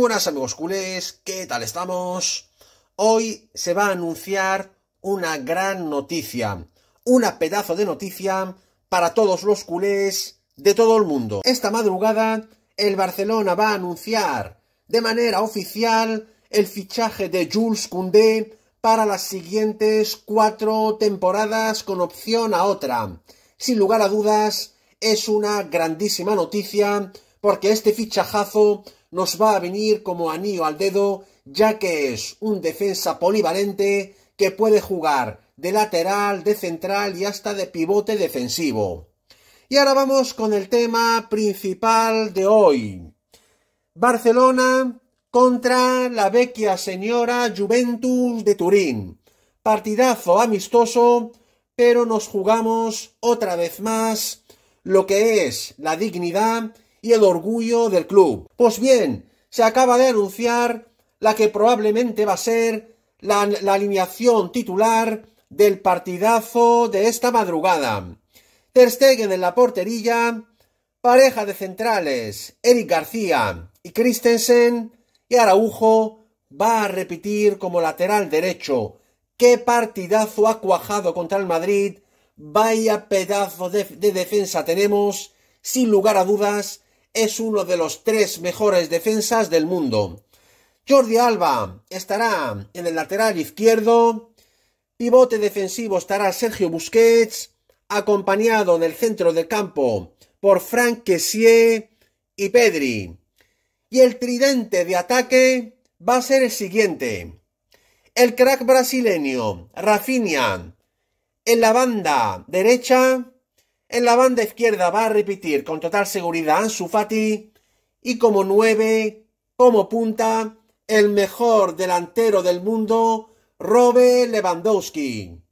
buenas amigos culés, ¿qué tal estamos? Hoy se va a anunciar una gran noticia, una pedazo de noticia para todos los culés de todo el mundo. Esta madrugada el Barcelona va a anunciar de manera oficial el fichaje de Jules Koundé para las siguientes cuatro temporadas con opción a otra. Sin lugar a dudas, es una grandísima noticia porque este fichajazo nos va a venir como anillo al dedo, ya que es un defensa polivalente que puede jugar de lateral, de central y hasta de pivote defensivo. Y ahora vamos con el tema principal de hoy. Barcelona contra la vecchia señora Juventus de Turín. Partidazo amistoso, pero nos jugamos otra vez más lo que es la dignidad y el orgullo del club. Pues bien, se acaba de anunciar la que probablemente va a ser la, alineación titular del partidazo de esta madrugada. Ter Stegen en la portería, pareja de centrales, Eric García y Christensen, y Araujo va a repetir como lateral derecho. ¡Qué partidazo ha cuajado contra el Madrid! ¡Vaya pedazo de defensa tenemos! Sin lugar a dudas, es uno de los tres mejores defensas del mundo. Jordi Alba estará en el lateral izquierdo. Pivote defensivo estará Sergio Busquets, acompañado en el centro del campo por Frank Kessier y Pedri. Y el tridente de ataque va a ser el siguiente. El crack brasileño, Rafinha, en la banda derecha, en la banda izquierda va a repetir con total seguridad Ansu Fati y como 9, como punta, el mejor delantero del mundo, Robert Lewandowski.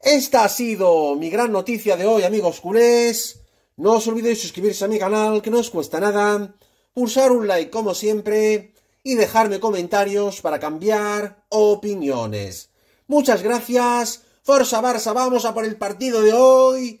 Esta ha sido mi gran noticia de hoy, amigos culés. No os olvidéis suscribirse a mi canal, que no os cuesta nada, pulsar un like como siempre y dejarme comentarios para cambiar opiniones. Muchas gracias. Forza Barça, vamos a por el partido de hoy